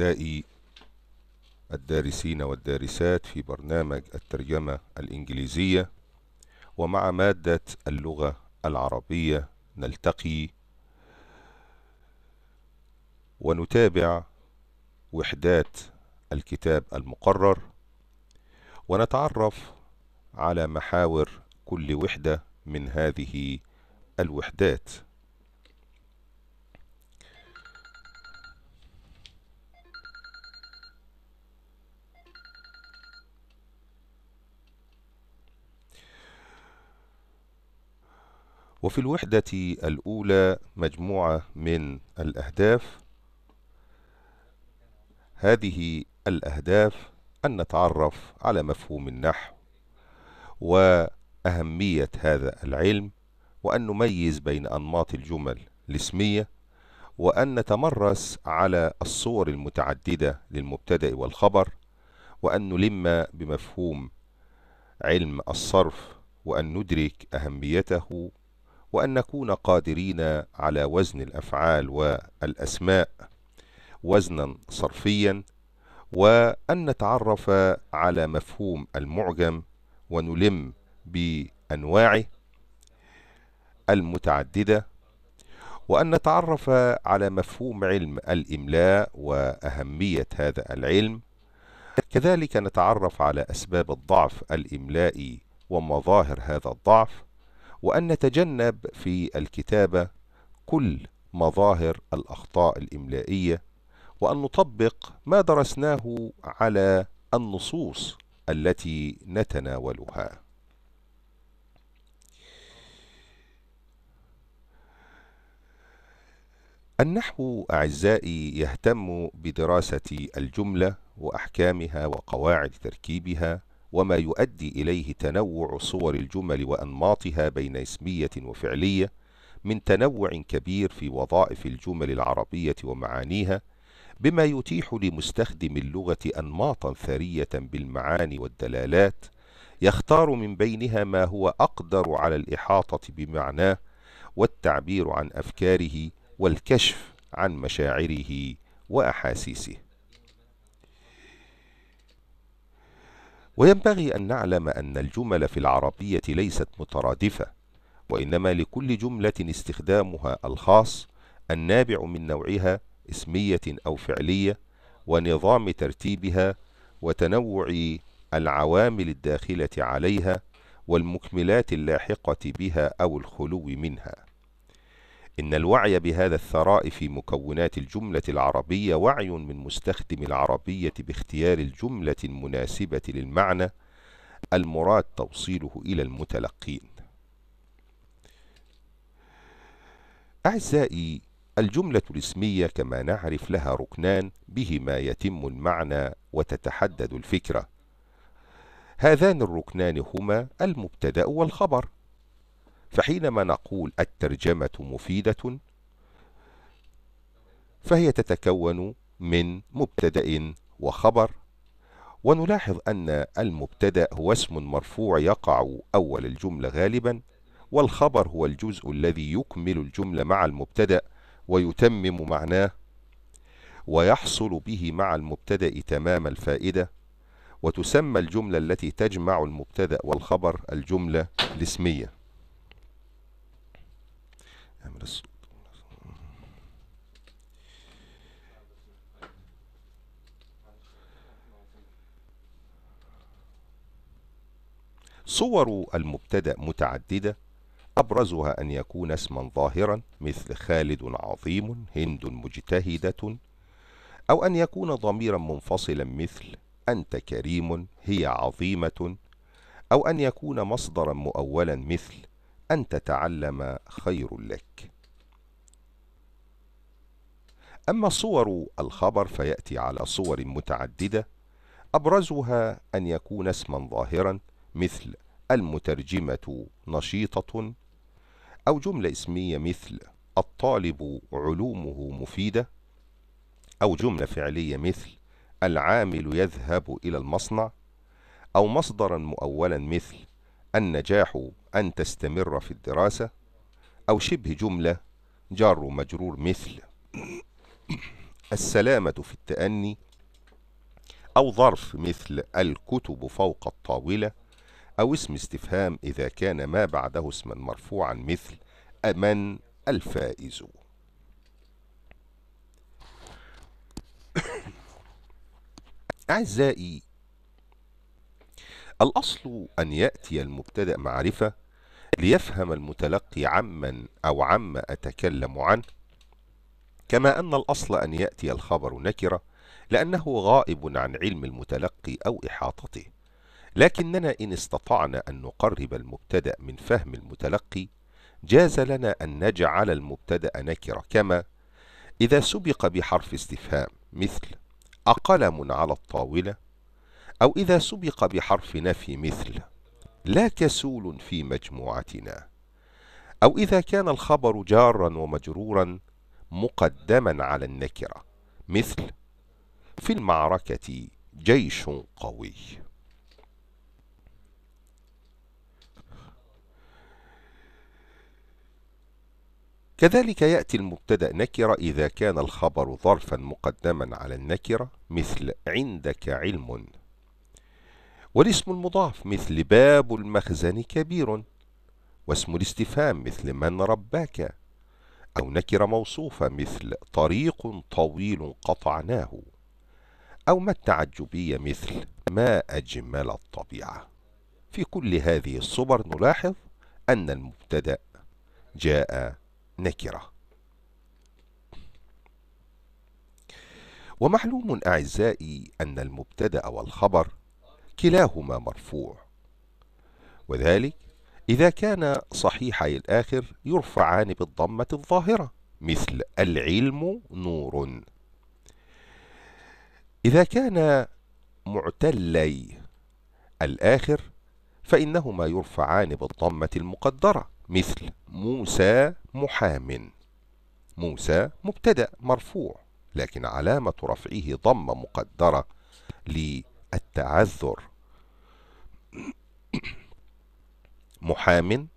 أعزائي الدارسين والدارسات في برنامج الترجمة الإنجليزية ومع مادة اللغة العربية نلتقي ونتابع وحدات الكتاب المقرر ونتعرف على محاور كل وحدة من هذه الوحدات وفي الوحدة الأولى مجموعة من الأهداف هذه الأهداف أن نتعرف على مفهوم النحو وأهمية هذا العلم وأن نميز بين أنماط الجمل الاسمية وأن نتمرس على الصور المتعددة للمبتدأ والخبر وأن نلم بمفهوم علم الصرف وأن ندرك أهميته وأن نكون قادرين على وزن الأفعال والأسماء وزنا صرفيا وأن نتعرف على مفهوم المعجم ونلم بأنواعه المتعددة وأن نتعرف على مفهوم علم الإملاء وأهمية هذا العلم كذلك نتعرف على أسباب الضعف الإملائي ومظاهر هذا الضعف وأن نتجنب في الكتابة كل مظاهر الأخطاء الإملائية وأن نطبق ما درسناه على النصوص التي نتناولها النحو أعزائي يهتم بدراسة الجملة وأحكامها وقواعد تركيبها وما يؤدي إليه تنوع صور الجمل وأنماطها بين اسمية وفعلية من تنوع كبير في وظائف الجمل العربية ومعانيها بما يتيح لمستخدم اللغة أنماطا ثرية بالمعاني والدلالات يختار من بينها ما هو أقدر على الإحاطة بمعناه والتعبير عن أفكاره والكشف عن مشاعره وأحاسيسه وينبغي أن نعلم أن الجمل في العربية ليست مترادفة وإنما لكل جملة استخدامها الخاص النابع من نوعها اسمية أو فعلية ونظام ترتيبها وتنوع العوامل الداخلة عليها والمكملات اللاحقة بها أو الخلو منها إن الوعي بهذا الثراء في مكونات الجملة العربية وعي من مستخدم العربية باختيار الجملة المناسبة للمعنى المراد توصيله إلى المتلقين أعزائي الجملة الاسمية كما نعرف لها ركنان بهما يتم المعنى وتتحدد الفكرة هذان الركنان هما المبتدأ والخبر فحينما نقول الترجمة مفيدة فهي تتكون من مبتدأ وخبر ونلاحظ أن المبتدأ هو اسم مرفوع يقع أول الجملة غالبا والخبر هو الجزء الذي يكمل الجملة مع المبتدأ ويتمم معناه ويحصل به مع المبتدأ تمام الفائدة وتسمى الجملة التي تجمع المبتدأ والخبر الجملة الاسمية نعمل الصوت صور المبتدأ متعددة أبرزها أن يكون اسما ظاهرا مثل خالد عظيم هند مجتهدة أو أن يكون ضميرا منفصلا مثل أنت كريم هي عظيمة أو أن يكون مصدرا مؤولا مثل أن تتعلم خير لك أما صور الخبر فيأتي على صور متعددة أبرزها أن يكون اسما ظاهرا مثل المترجمة نشيطة أو جملة اسمية مثل الطالب علومه مفيدة أو جملة فعلية مثل العامل يذهب إلى المصنع أو مصدرا مؤولا مثل النجاح أن تستمر في الدراسة أو شبه جملة جار مجرور مثل السلامة في التأني أو ظرف مثل الكتب فوق الطاولة أو اسم استفهام إذا كان ما بعده اسما مرفوعا مثل أمن الفائز أعزائي الأصل أن يأتي المبتدأ معرفة ليفهم المتلقي عمن أو عما أتكلم عنه كما أن الأصل أن يأتي الخبر نكرة لأنه غائب عن علم المتلقي أو إحاطته لكننا إن استطعنا أن نقرب المبتدأ من فهم المتلقي جاز لنا أن نجعل المبتدأ نكرة كما إذا سبق بحرف استفهام مثل أقلم على الطاولة أو إذا سبق بحرف نفي مثل لا كسول في مجموعتنا أو إذا كان الخبر جارا ومجرورا مقدما على النكرة مثل في المعركة جيش قوي كذلك يأتي المبتدأ نكرة إذا كان الخبر ظرفا مقدما على النكرة مثل عندك علم والاسم المضاف مثل باب المخزن كبير واسم الاستفهام مثل من رباك أو نكرة موصوفة مثل طريق طويل قطعناه أو ما التعجبية مثل ما أجمل الطبيعة في كل هذه الصور نلاحظ أن المبتدأ جاء نكرة ومعلوم أعزائي أن المبتدأ والخبر كلاهما مرفوع وذلك إذا كان صحيحي الآخر يرفعان بالضمة الظاهرة مثل العلم نور إذا كان معتلي الآخر فإنهما يرفعان بالضمة المقدرة مثل موسى محام موسى مبتدأ مرفوع لكن علامة رفعه ضمة مقدرة ل التعذر محام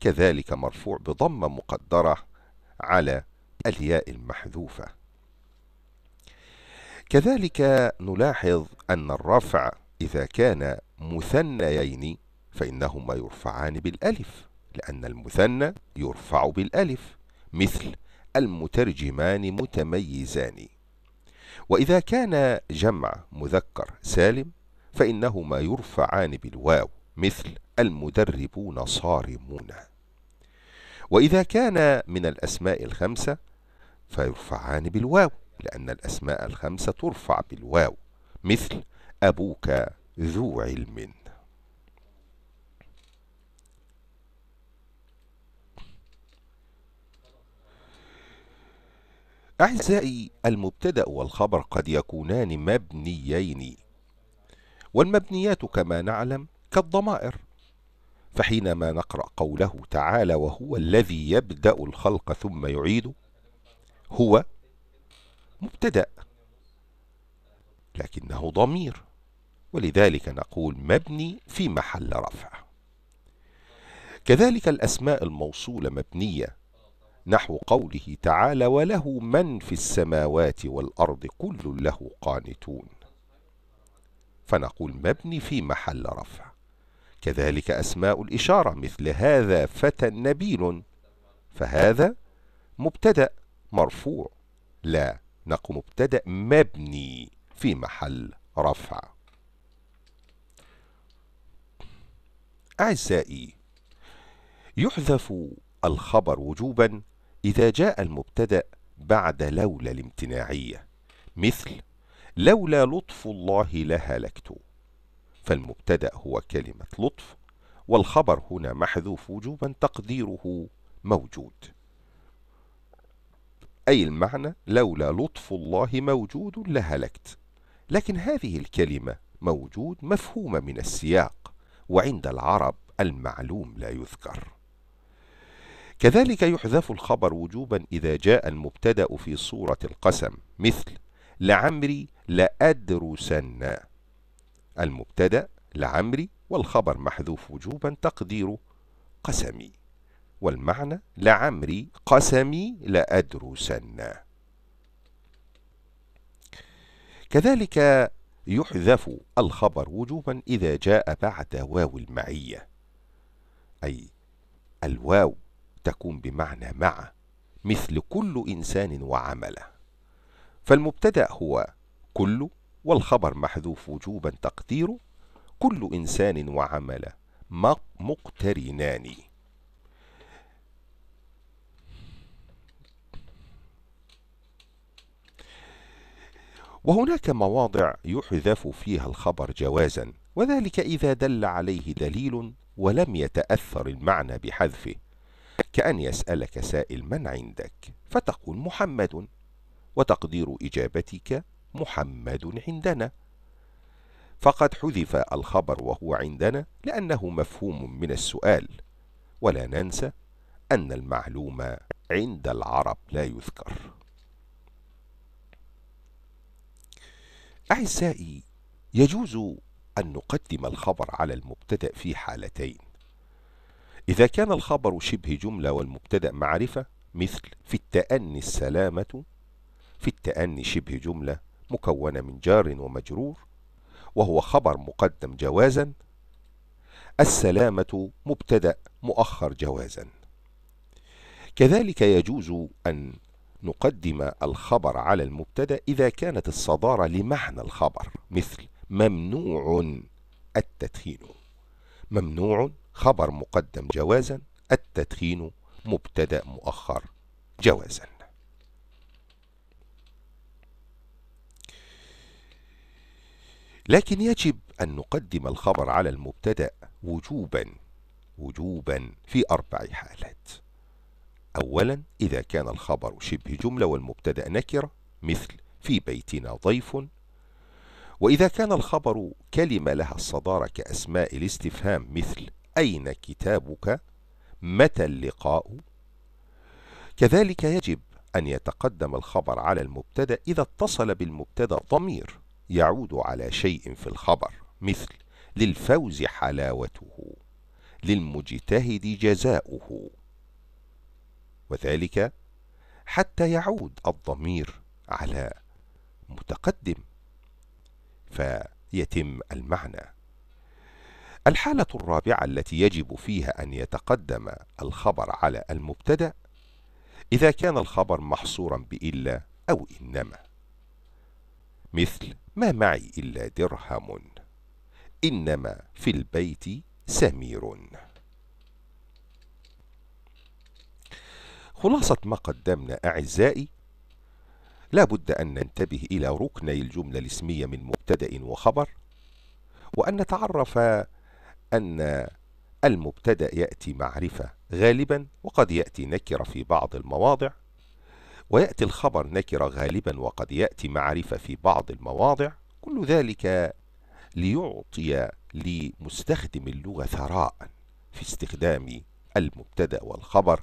كذلك مرفوع بضمة مقدرة على الياء المحذوفة كذلك نلاحظ أن الرفع إذا كان مثنيين فإنهما يرفعان بالألف لأن المثنى يرفع بالألف مثل المترجمان متميزان وإذا كان جمع مذكر سالم فإنهما يرفعان بالواو مثل المدربون صارمون وإذا كان من الأسماء الخمسة فيرفعان بالواو لأن الأسماء الخمسة ترفع بالواو مثل أبوك ذو علم أعزائي المبتدأ والخبر قد يكونان مبنيين والمبنيات كما نعلم كالضمائر فحينما نقرأ قوله تعالى وهو الذي يبدأ الخلق ثم يعيده هو مبتدأ لكنه ضمير ولذلك نقول مبني في محل رفع كذلك الأسماء الموصولة مبنية نحو قوله تعالى وله من في السماوات والأرض كل له قانتون فنقول مبني في محل رفع كذلك أسماء الإشارة مثل هذا فتى نبيل فهذا مبتدأ مرفوع لا نقول مبتدأ مبني في محل رفع أعزائي يحذف الخبر وجوبا إذا جاء المبتدأ بعد لولا الامتناعية مثل لولا لطف الله لهلكت فالمبتدأ هو كلمة لطف والخبر هنا محذوف وجوبا تقديره موجود أي المعنى لولا لطف الله موجود لهلكت لكن هذه الكلمة موجود مفهومة من السياق وعند العرب المعلوم لا يذكر كذلك يحذف الخبر وجوبا إذا جاء المبتدأ في صورة القسم مثل لعمري لأدرسن المبتدأ لعمري والخبر محذوف وجوبا تقديره قسمي والمعنى لعمري قسمي لأدرسن كذلك يحذف الخبر وجوبا إذا جاء بعد واو المعية أي الواو تكون بمعنى مع مثل كل إنسان وعمله فالمبتدأ هو كل والخبر محذوف وجوبا تقديره كل إنسان وعمله مقترنان وهناك مواضع يحذف فيها الخبر جوازا وذلك إذا دل عليه دليل ولم يتأثر المعنى بحذفه كأن يسألك سائل من عندك فتقول محمد وتقدير إجابتك محمد عندنا فقد حذف الخبر وهو عندنا لأنه مفهوم من السؤال ولا ننسى أن المعلومة عند العرب لا يذكر أعزائي يجوز أن نقدم الخبر على المبتدأ في حالتين إذا كان الخبر شبه جملة والمبتدأ معرفة مثل في التأني السلامة في التأني شبه جملة مكونة من جار ومجرور وهو خبر مقدم جوازا السلامة مبتدأ مؤخر جوازا كذلك يجوز أن نقدم الخبر على المبتدأ إذا كانت الصدارة لمعنى الخبر مثل ممنوع التدخين ممنوع خبر مقدم جوازا التدخين مبتدأ مؤخر جوازا لكن يجب أن نقدم الخبر على المبتدأ وجوبا وجوبا في أربع حالات أولا إذا كان الخبر شبه جملة والمبتدأ نكرة مثل في بيتنا ضيف وإذا كان الخبر كلمة لها الصدارة كأسماء الاستفهام مثل أين كتابك؟ متى اللقاء؟ كذلك يجب أن يتقدم الخبر على المبتدأ إذا اتصل بالمبتدأ ضمير يعود على شيء في الخبر مثل للفوز حلاوته للمجتهد جزاؤه وذلك حتى يعود الضمير على متقدم فيتم المعنى الحالة الرابعة التي يجب فيها أن يتقدم الخبر على المبتدأ إذا كان الخبر محصورا بإلا أو إنما مثل ما معي إلا درهم إنما في البيت سمير خلاصة ما قدمنا أعزائي لا بد أن ننتبه إلى ركني الجملة الاسمية من مبتدأ وخبر وأن نتعرف أن المبتدأ يأتي معرفة غالبا وقد يأتي نكرة في بعض المواضع ويأتي الخبر نكرة غالبا وقد يأتي معرفة في بعض المواضع كل ذلك ليعطي لمستخدم اللغة ثراء في استخدام المبتدأ والخبر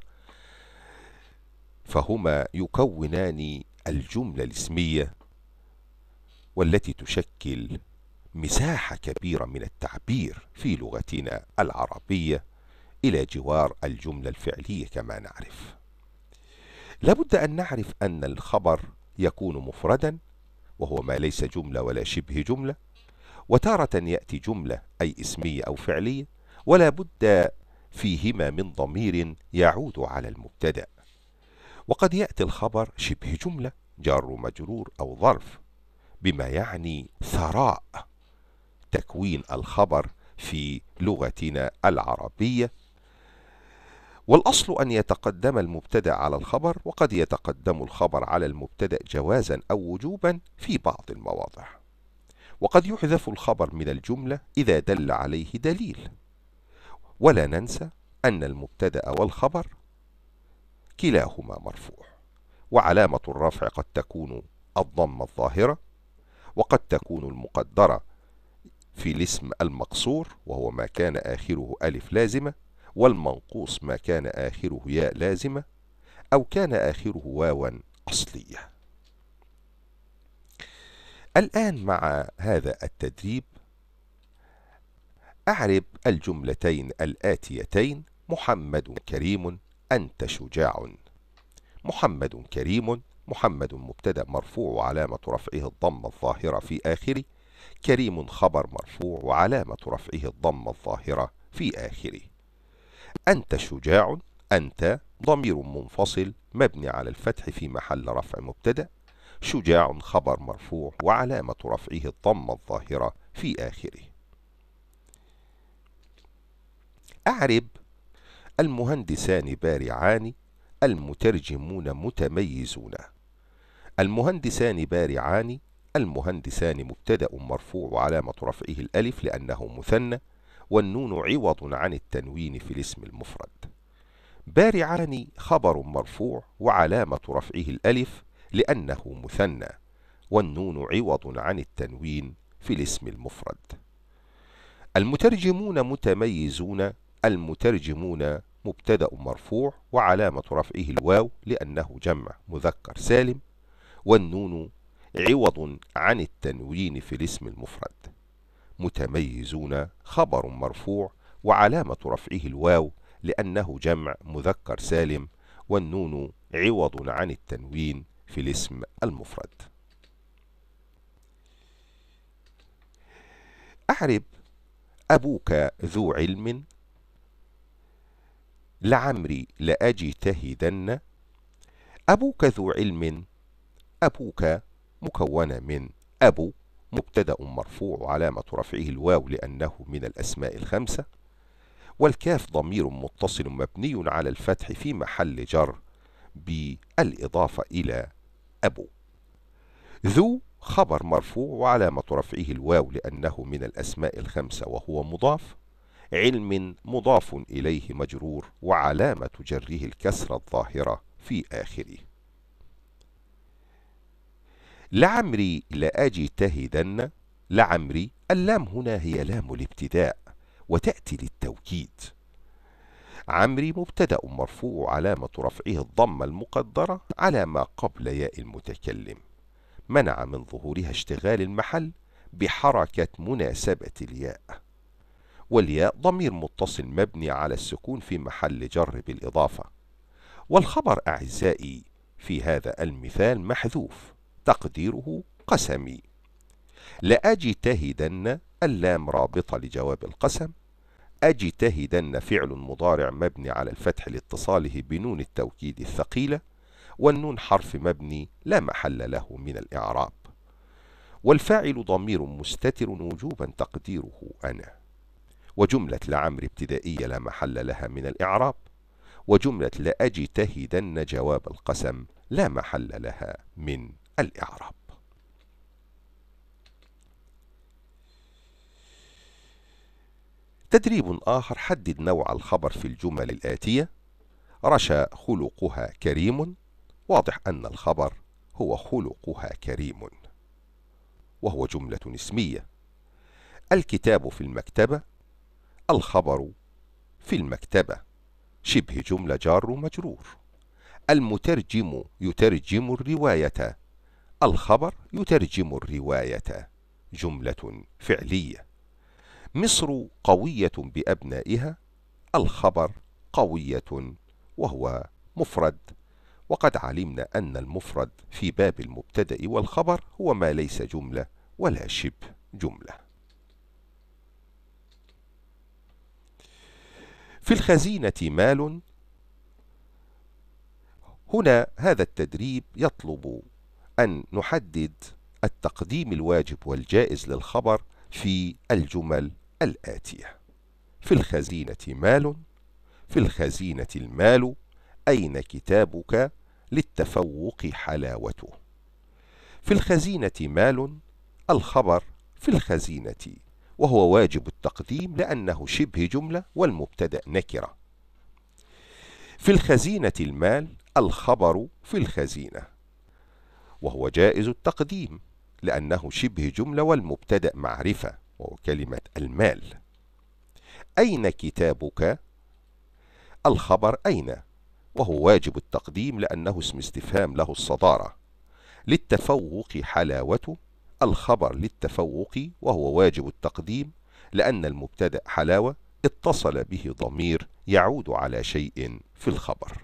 فهما يكونان الجملة الاسمية والتي تشكل مساحة كبيرة من التعبير في لغتنا العربية إلى جوار الجملة الفعلية كما نعرف لابد أن نعرف أن الخبر يكون مفردا وهو ما ليس جملة ولا شبه جملة وتارة يأتي جملة أي اسمية أو فعلية ولا بد فيهما من ضمير يعود على المبتدأ وقد يأتي الخبر شبه جملة جار ومجرور أو ظرف بما يعني ثراء تكوين الخبر في لغتنا العربية والأصل أن يتقدم المبتدأ على الخبر وقد يتقدم الخبر على المبتدأ جوازا أو وجوبا في بعض المواضع وقد يحذف الخبر من الجملة إذا دل عليه دليل ولا ننسى أن المبتدأ والخبر كلاهما مرفوع وعلامة الرفع قد تكون الضمة الظاهرة وقد تكون المقدرة في الاسم المقصور وهو ما كان آخره ألف لازمة والمنقوص ما كان آخره ياء لازمة أو كان آخره واوا أصلية الآن مع هذا التدريب أعرب الجملتين الآتيتين محمد كريم أنت شجاع محمد كريم محمد مبتدأ مرفوع علامة رفعه الضمة الظاهرة في آخره كريم خبر مرفوع وعلامة رفعه الضم الظاهرة في آخره أنت شجاع أنت ضمير منفصل مبني على الفتح في محل رفع مبتدأ شجاع خبر مرفوع وعلامة رفعه الضم الظاهرة في آخره أعرب المهندسان بارعان المترجمون متميزون المهندسان بارعان المهندسان مبتدأ مرفوع وعلامة رفعه الألف لأنه مثنى والنون عوض عن التنوين في الاسم المفرد بارعان خبر مرفوع وعلامة رفعه الألف لأنه مثنى والنون عوض عن التنوين في الاسم المفرد المترجمون متميزون المترجمون مبتدأ مرفوع وعلامة رفعه الواو لأنه جمع مذكر سالم والنون عوض عن التنوين في الاسم المفرد متميزون خبر مرفوع وعلامة رفعه الواو لأنه جمع مذكر سالم والنون عوض عن التنوين في الاسم المفرد أعرب أبوك ذو علم لعمري لأجتهدن أبوك ذو علم أبوك مكونة من أبو مبتدأ مرفوع وعلامة رفعه الواو لأنه من الأسماء الخمسة والكاف ضمير متصل مبني على الفتح في محل جر بالإضافة إلى أبو ذو خبر مرفوع وعلامة رفعه الواو لأنه من الأسماء الخمسة وهو مضاف علم مضاف إليه مجرور وعلامة جره الكسرة الظاهرة في آخره لعمري لأجتهدن لعمري اللام هنا هي لام الابتداء وتأتي للتوكيد عمري مبتدأ مرفوع علامة رفعه الضمة المقدرة على ما قبل ياء المتكلم منع من ظهورها اشتغال المحل بحركة مناسبة الياء والياء ضمير متصل مبني على السكون في محل جر بالإضافة والخبر أعزائي في هذا المثال محذوف تقديره قسمي لأجتهدن اللام رابطة لجواب القسم أجتهدن فعل مضارع مبني على الفتح لاتصاله بنون التوكيد الثقيلة والنون حرف مبني لا محل له من الإعراب والفاعل ضمير مستتر وجوبا تقديره أنا وجملة لعمر ابتدائية لا محل لها من الإعراب وجملة لأجتهدن جواب القسم لا محل لها من الإعراب تدريب آخر حدد نوع الخبر في الجمل الآتية رشا خلقها كريم واضح أن الخبر هو خلقها كريم وهو جملة اسمية الكتاب في المكتبة الخبر في المكتبة شبه جملة جار مجرور المترجم يترجم الرواية الخبر يترجم الرواية جملة فعلية مصر قوية بأبنائها الخبر قوية وهو مفرد وقد علمنا أن المفرد في باب المبتدأ والخبر هو ما ليس جملة ولا شبه جملة في الخزينة مال هنا هذا التدريب يطلب أن نحدد التقديم الواجب والجائز للخبر في الجمل الآتية في الخزينة مال في الخزينة المال أين كتابك للتفوق حلاوته في الخزينة مال الخبر في الخزينة وهو واجب التقديم لأنه شبه جملة والمبتدأ نكرة في الخزينة المال الخبر في الخزينة وهو جائز التقديم لأنه شبه جملة والمبتدأ معرفة وهو كلمة المال أين كتابك؟ الخبر أين؟ وهو واجب التقديم لأنه اسم استفهام له الصدارة للتفوق حلاوته الخبر للتفوق وهو واجب التقديم لأن المبتدأ حلاوة اتصل به ضمير يعود على شيء في الخبر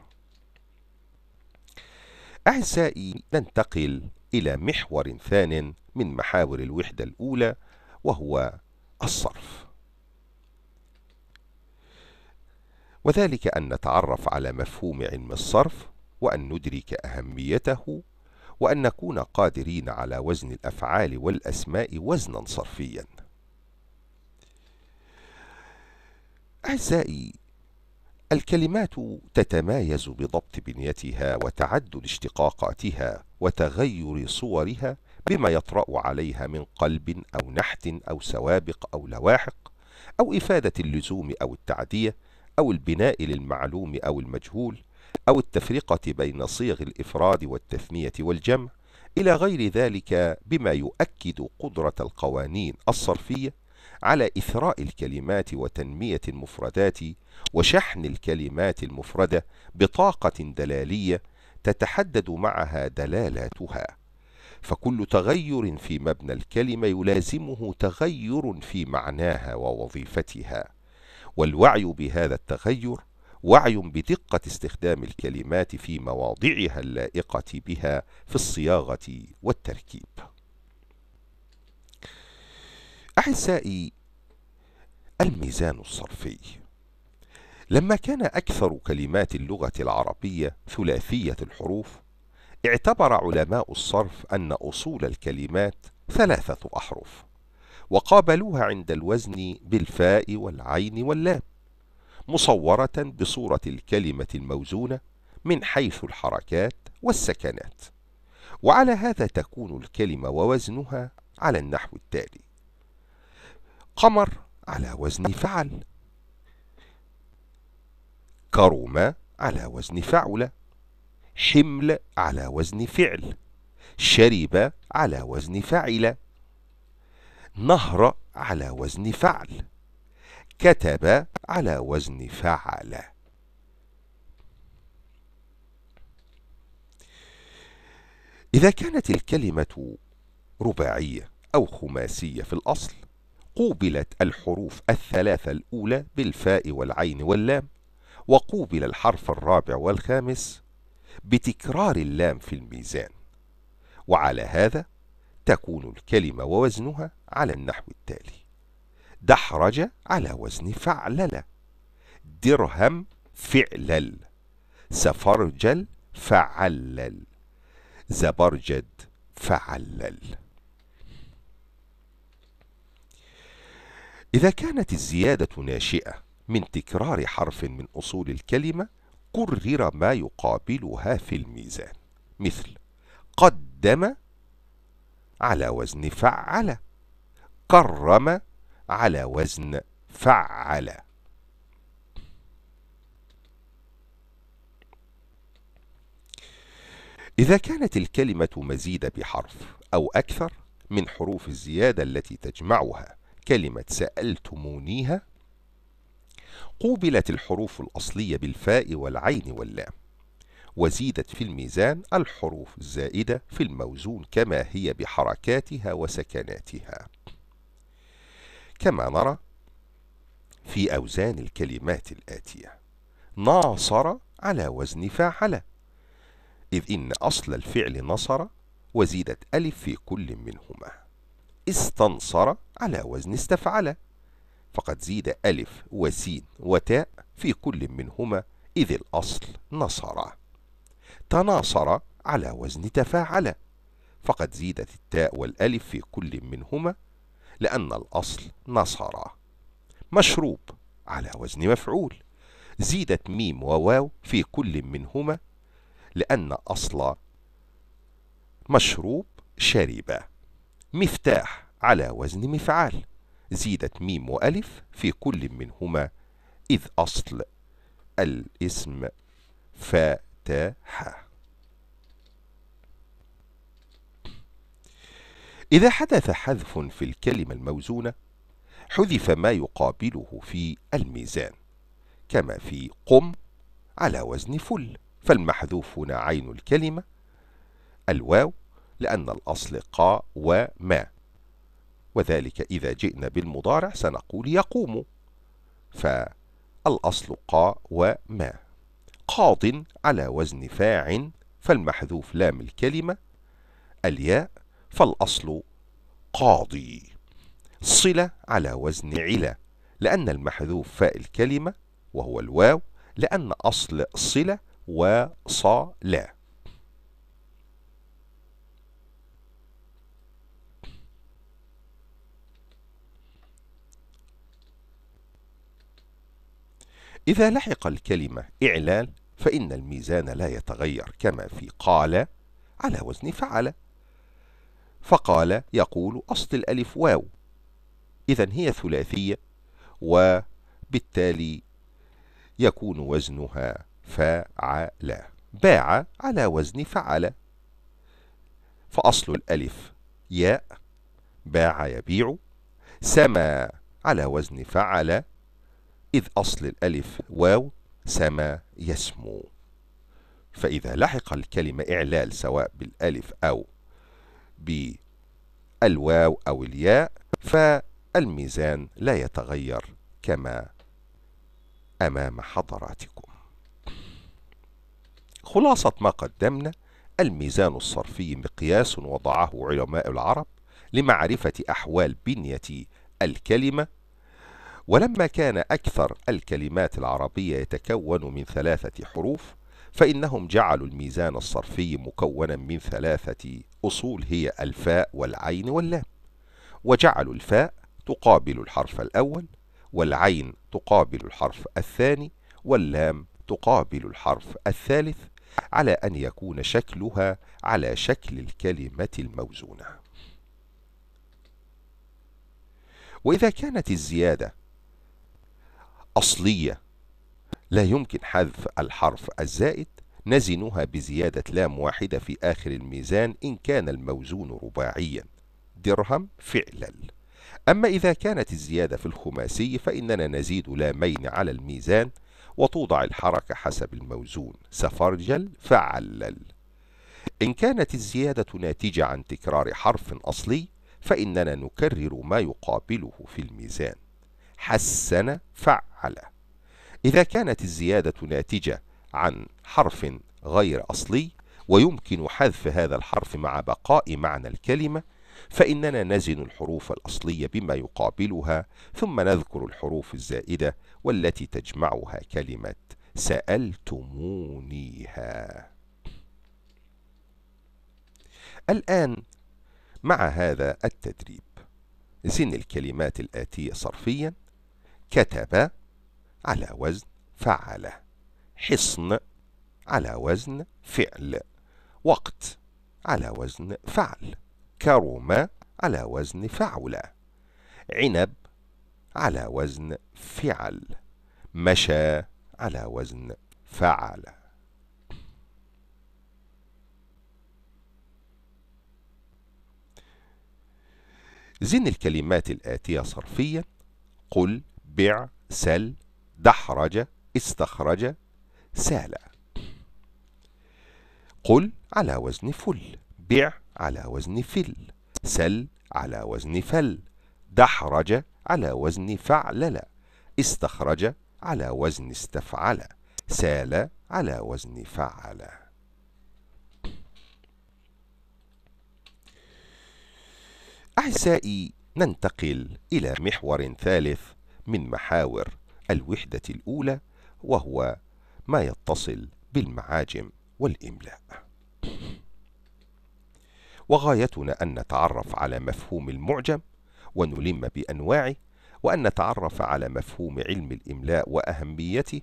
أعزائي ننتقل إلى محور ثان من محاور الوحدة الأولى وهو الصرف وذلك أن نتعرف على مفهوم علم الصرف وأن ندرك أهميته وأن نكون قادرين على وزن الأفعال والأسماء وزنا صرفيا أعزائي الكلمات تتمايز بضبط بنيتها وتعدد اشتقاقاتها وتغير صورها بما يطرأ عليها من قلب أو نحت أو سوابق أو لواحق أو إفادة اللزوم أو التعدية أو البناء للمعلوم أو المجهول أو التفرقة بين صيغ الإفراد والتثنية والجمع إلى غير ذلك بما يؤكد قدرة القوانين الصرفية على إثراء الكلمات وتنمية المفردات وشحن الكلمات المفردة بطاقة دلالية تتحدد معها دلالاتها فكل تغير في مبنى الكلمة يلازمه تغير في معناها ووظيفتها والوعي بهذا التغير وعي بدقة استخدام الكلمات في مواضعها اللائقة بها في الصياغة والتركيب أحسائي الميزان الصرفي لما كان أكثر كلمات اللغة العربية ثلاثية الحروف اعتبر علماء الصرف أن أصول الكلمات ثلاثة أحرف وقابلوها عند الوزن بالفاء والعين واللام مصورة بصورة الكلمة الموزونة من حيث الحركات والسكنات وعلى هذا تكون الكلمة ووزنها على النحو التالي قمر على وزن فعل كرومة على وزن فعل حمل على وزن فعل شرب على وزن فعل نهر على وزن فعل كتب على وزن فعل إذا كانت الكلمة رباعية أو خماسية في الأصل قوبلت الحروف الثلاثة الأولى بالفاء والعين واللام وقوبل الحرف الرابع والخامس بتكرار اللام في الميزان وعلى هذا تكون الكلمة ووزنها على النحو التالي دحرج على وزن فعلل درهم فعلل سفرجل فعلل زبرجد فعلل إذا كانت الزيادة ناشئة من تكرار حرف من أصول الكلمة كرر ما يقابلها في الميزان مثل قدم على وزن فعل كرم على وزن فعل إذا كانت الكلمة مزيدة بحرف أو أكثر من حروف الزيادة التي تجمعها كلمة سألتمونيها قوبلت الحروف الأصلية بالفاء والعين واللام وزيدت في الميزان الحروف الزائدة في الموزون كما هي بحركاتها وسكناتها كما نرى في أوزان الكلمات الآتية ناصر على وزن فاعل إذ إن أصل الفعل نصر وزيدت ألف في كل منهما استنصر على وزن استفعل فقد زيد ألف وسين وتاء في كل منهما إذ الأصل نصر تناصر على وزن تفاعل فقد زيدت التاء والألف في كل منهما لأن الأصل نصر مشروب على وزن مفعول زيدت ميم وواو في كل منهما لأن أصل مشروب شرب مفتاح على وزن مفعال زيدت ميم وألف في كل منهما إذ أصل الاسم فتح إذا حدث حذف في الكلمة الموزونة حذف ما يقابله في الميزان كما في قم على وزن فل فالمحذوف هنا عين الكلمة الواو لأن الأصل قا وما وذلك إذا جئنا بالمضارع سنقول يقوم فالأصل قا وما قاض على وزن فاع فالمحذوف لام الكلمة الياء فالأصل قاضي صلة على وزن علا لأن المحذوف فاء الكلمة وهو الواو لأن أصل صلة وصلا إذا لحق الكلمة إعلان فإن الميزان لا يتغير كما في قال على وزن فعل فقال يقول أصل الألف واو إذا هي ثلاثية وبالتالي يكون وزنها فعل باع على وزن فعل فأصل الألف ياء باع يبيع سما على وزن فعل إذ أصل الألف واو سما يسمو فإذا لحق الكلمة إعلال سواء بالألف أو بالواو أو الياء فالميزان لا يتغير كما أمام حضراتكم خلاصة ما قدمنا الميزان الصرفي مقياس وضعه علماء العرب لمعرفة أحوال بنية الكلمة ولما كان أكثر الكلمات العربية يتكون من ثلاثة حروف فإنهم جعلوا الميزان الصرفي مكونا من ثلاثة أصول هي الفاء والعين واللام وجعلوا الفاء تقابل الحرف الأول والعين تقابل الحرف الثاني واللام تقابل الحرف الثالث على أن يكون شكلها على شكل الكلمة الموزونة وإذا كانت الزيادة أصلية لا يمكن حذف الحرف الزائد نزنها بزيادة لام واحدة في آخر الميزان إن كان الموزون رباعيا درهم فعلا أما إذا كانت الزيادة في الخماسي فإننا نزيد لامين على الميزان وتوضع الحركة حسب الموزون سفرجل فعلل إن كانت الزيادة ناتجة عن تكرار حرف أصلي فإننا نكرر ما يقابله في الميزان حسن فعل إذا كانت الزيادة ناتجة عن حرف غير أصلي ويمكن حذف هذا الحرف مع بقاء معنى الكلمة فإننا نزن الحروف الأصلية بما يقابلها ثم نذكر الحروف الزائدة والتي تجمعها كلمة سألتمونيها الآن مع هذا التدريب زن الكلمات الآتية صرفيا كتب على وزن فعل حصن على وزن فعل وقت على وزن فعل كرم على وزن فعل عنب على وزن فعل مشى على وزن فعل زن الكلمات الآتية صرفيا قل بع سل دحرج استخرج سال قل على وزن فل بع على وزن فل سل على وزن فل دحرج على وزن فعلل استخرج على وزن استفعل سال على وزن فعل أعزائي ننتقل إلى محور ثالث من محاور الوحدة الأولى وهو ما يتصل بالمعاجم والإملاء. وغايتنا أن نتعرف على مفهوم المعجم ونلم بأنواعه وأن نتعرف على مفهوم علم الإملاء وأهميته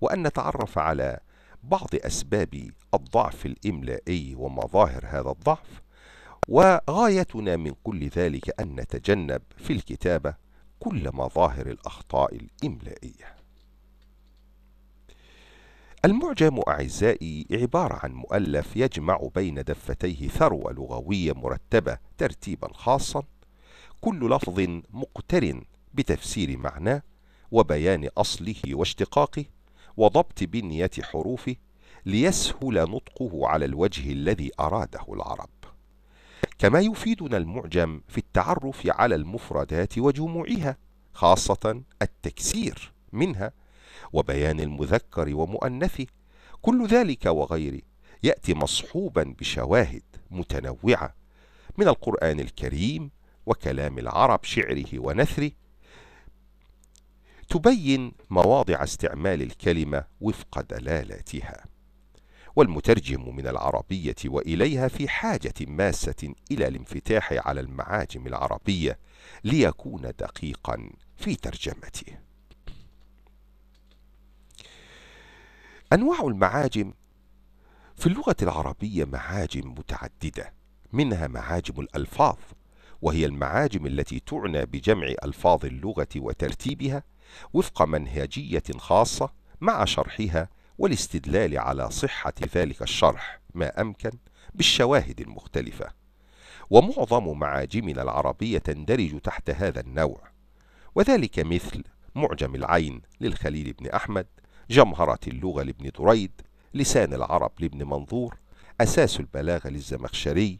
وأن نتعرف على بعض أسباب الضعف الإملائي ومظاهر هذا الضعف وغايتنا من كل ذلك أن نتجنب في الكتابة كل مظاهر الأخطاء الإملائية. المعجم أعزائي عبارة عن مؤلف يجمع بين دفتيه ثروة لغوية مرتبة ترتيبا خاصا، كل لفظ مقترن بتفسير معناه وبيان أصله واشتقاقه، وضبط بنية حروفه ليسهل نطقه على الوجه الذي أراده العرب. كما يفيدنا المعجم في التعرف على المفردات وجموعها خاصة التكسير منها وبيان المذكر ومؤنثه كل ذلك وغيره يأتي مصحوبا بشواهد متنوعة من القرآن الكريم وكلام العرب شعره ونثره تبين مواضع استعمال الكلمة وفق دلالاتها والمترجم من العربية وإليها في حاجة ماسة إلى الانفتاح على المعاجم العربية ليكون دقيقا في ترجمته. أنواع المعاجم في اللغة العربية معاجم متعددة، منها معاجم الألفاظ، وهي المعاجم التي تعنى بجمع ألفاظ اللغة وترتيبها وفق منهجية خاصة مع شرحها والاستدلال على صحة ذلك الشرح ما أمكن بالشواهد المختلفة ومعظم معاجمنا العربية تندرج تحت هذا النوع وذلك مثل معجم العين للخليل بن أحمد جمهرة اللغة لابن دريد لسان العرب لابن منظور أساس البلاغة للزمخشري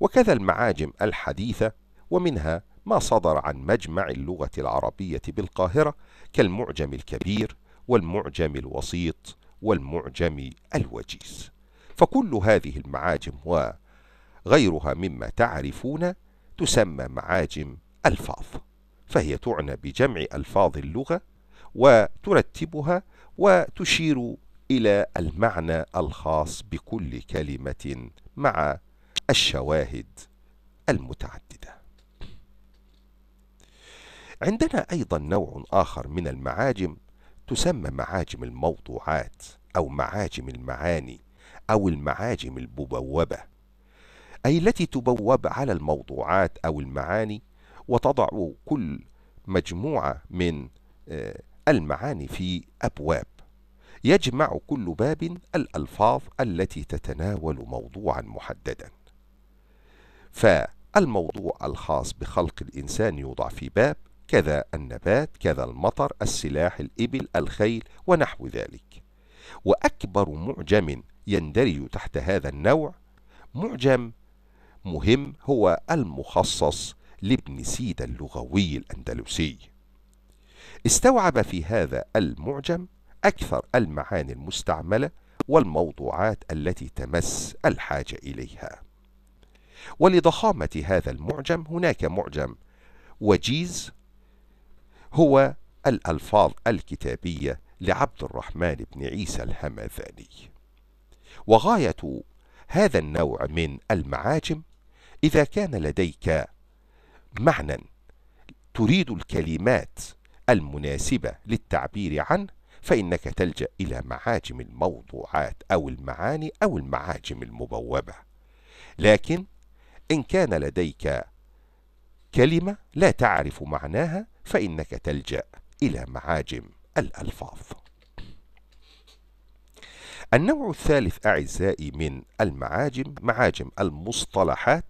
وكذا المعاجم الحديثة ومنها ما صدر عن مجمع اللغة العربية بالقاهرة كالمعجم الكبير والمعجم الوسيط والمعجم الوجيز فكل هذه المعاجم وغيرها مما تعرفون تسمى معاجم الفاظ فهي تعنى بجمع الفاظ اللغه وترتبها وتشير الى المعنى الخاص بكل كلمه مع الشواهد المتعدده عندنا ايضا نوع اخر من المعاجم تسمى معاجم الموضوعات أو معاجم المعاني أو المعاجم المبوبة أي التي تبوب على الموضوعات أو المعاني وتضع كل مجموعة من آه، المعاني في أبواب يجمع كل باب الألفاظ التي تتناول موضوعا محددا فالموضوع الخاص بخلق الإنسان يوضع في باب كذا النبات كذا المطر السلاح الإبل الخيل ونحو ذلك وأكبر معجم يندرج تحت هذا النوع معجم مهم هو المخصص لابن سيدا اللغوي الأندلسي استوعب في هذا المعجم أكثر المعاني المستعملة والموضوعات التي تمس الحاجة إليها ولضخامة هذا المعجم هناك معجم وجيز هو الألفاظ الكتابية لعبد الرحمن بن عيسى الهمذاني وغاية هذا النوع من المعاجم إذا كان لديك معنى تريد الكلمات المناسبة للتعبير عنه فإنك تلجأ إلى معاجم الموضوعات أو المعاني أو المعاجم المبوبة لكن إن كان لديك كلمة لا تعرف معناها فإنك تلجأ إلى معاجم الألفاظ. النوع الثالث أعزائي من المعاجم معاجم المصطلحات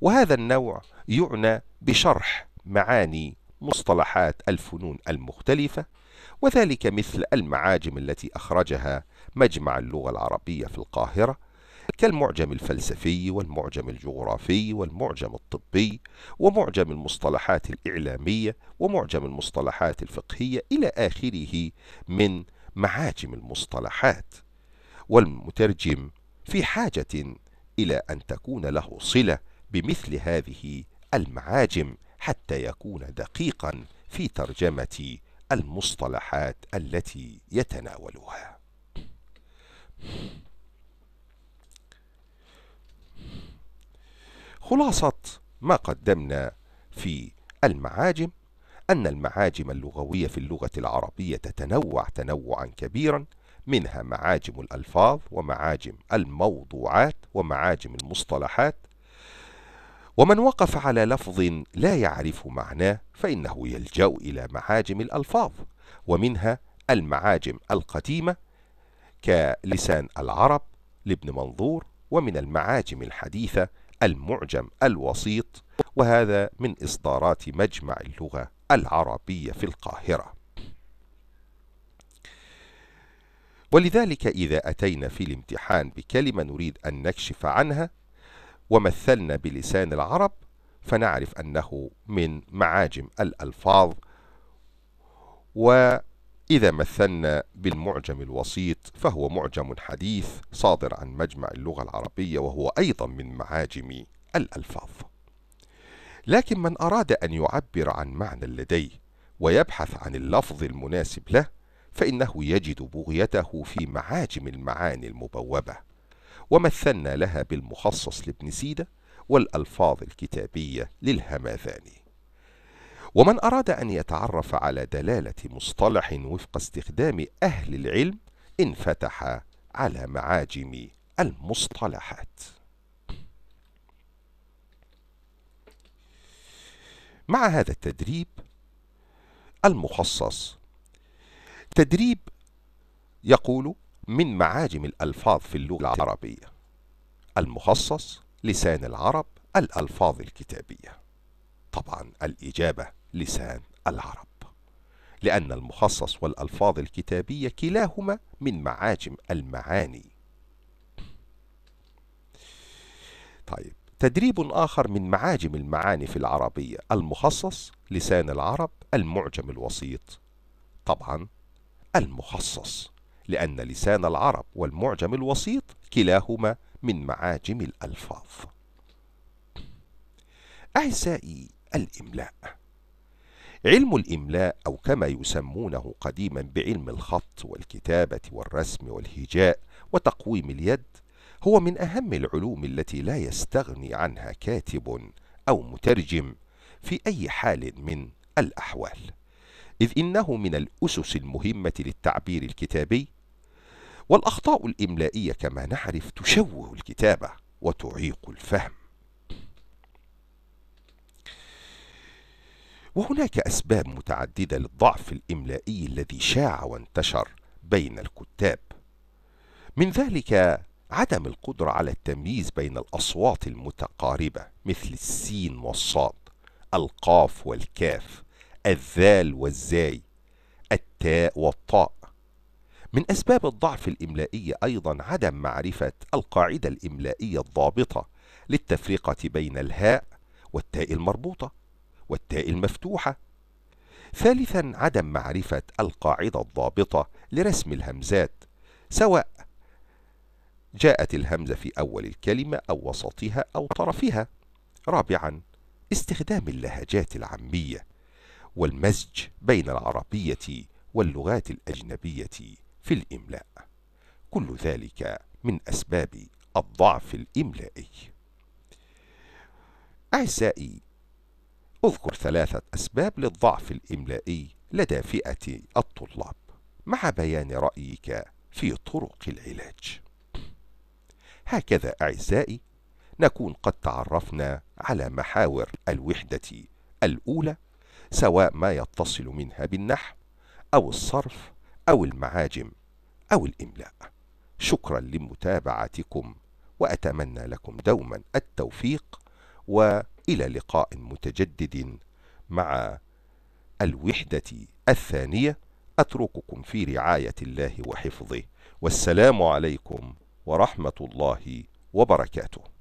وهذا النوع يعنى بشرح معاني مصطلحات الفنون المختلفة وذلك مثل المعاجم التي أخرجها مجمع اللغة العربية في القاهرة كالمعجم الفلسفي والمعجم الجغرافي والمعجم الطبي ومعجم المصطلحات الإعلامية ومعجم المصطلحات الفقهية إلى آخره من معاجم المصطلحات والمترجم في حاجة إلى أن تكون له صلة بمثل هذه المعاجم حتى يكون دقيقا في ترجمة المصطلحات التي يتناولها خلاصة ما قدمنا في المعاجم أن المعاجم اللغوية في اللغة العربية تتنوع تنوعا كبيرا منها معاجم الألفاظ ومعاجم الموضوعات ومعاجم المصطلحات ومن وقف على لفظ لا يعرف معناه فإنه يلجأ إلى معاجم الألفاظ ومنها المعاجم القديمة كلسان العرب لابن منظور ومن المعاجم الحديثة المعجم الوسيط وهذا من إصدارات مجمع اللغة العربية في القاهرة ولذلك إذا أتينا في الامتحان بكلمة نريد أن نكشف عنها ومثلنا بلسان العرب فنعرف أنه من معاجم الألفاظ و إذا مثلنا بالمعجم الوسيط فهو معجم حديث صادر عن مجمع اللغة العربية وهو أيضا من معاجم الألفاظ لكن من أراد أن يعبر عن معنى لديه ويبحث عن اللفظ المناسب له فإنه يجد بغيته في معاجم المعاني المبوبة ومثلنا لها بالمخصص لابن سيدة والألفاظ الكتابية للهمذاني ومن أراد أن يتعرف على دلالة مصطلح وفق استخدام أهل العلم انفتح على معاجم المصطلحات. مع هذا التدريب المخصص تدريب يقول من معاجم الألفاظ في اللغة العربية المخصص لسان العرب الألفاظ الكتابية طبعا الإجابة لسان العرب لأن المخصص والألفاظ الكتابية كلاهما من معاجم المعاني طيب تدريب آخر من معاجم المعاني في العربية المخصص لسان العرب المعجم الوسيط طبعا المخصص لأن لسان العرب والمعجم الوسيط كلاهما من معاجم الألفاظ أعزائي الإملاء علم الإملاء أو كما يسمونه قديما بعلم الخط والكتابة والرسم والهجاء وتقويم اليد هو من أهم العلوم التي لا يستغني عنها كاتب أو مترجم في أي حال من الأحوال إذ إنه من الأسس المهمة للتعبير الكتابي والأخطاء الإملائية كما نعرف تشوه الكتابة وتعيق الفهم وهناك أسباب متعددة للضعف الإملائي الذي شاع وانتشر بين الكتاب من ذلك عدم القدرة على التمييز بين الأصوات المتقاربة مثل السين والصاد القاف والكاف الذال والزاي التاء والطاء من أسباب الضعف الإملائي أيضا عدم معرفة القاعدة الإملائية الضابطة للتفرقة بين الهاء والتاء المربوطة والتاء المفتوحة ثالثا عدم معرفة القاعدة الضابطة لرسم الهمزات سواء جاءت الهمزة في أول الكلمة أو وسطها أو طرفها رابعا استخدام اللهجات العامية والمزج بين العربية واللغات الأجنبية في الإملاء كل ذلك من أسباب الضعف الإملائي أعزائي اذكر ثلاثة أسباب للضعف الإملائي لدى فئة الطلاب مع بيان رأيك في طرق العلاج هكذا أعزائي نكون قد تعرفنا على محاور الوحدة الأولى سواء ما يتصل منها بالنحو أو الصرف أو المعاجم أو الإملاء شكرا لمتابعتكم وأتمنى لكم دوما التوفيق والى لقاء متجدد مع الوحده الثانيه اترككم في رعايه الله وحفظه والسلام عليكم ورحمه الله وبركاته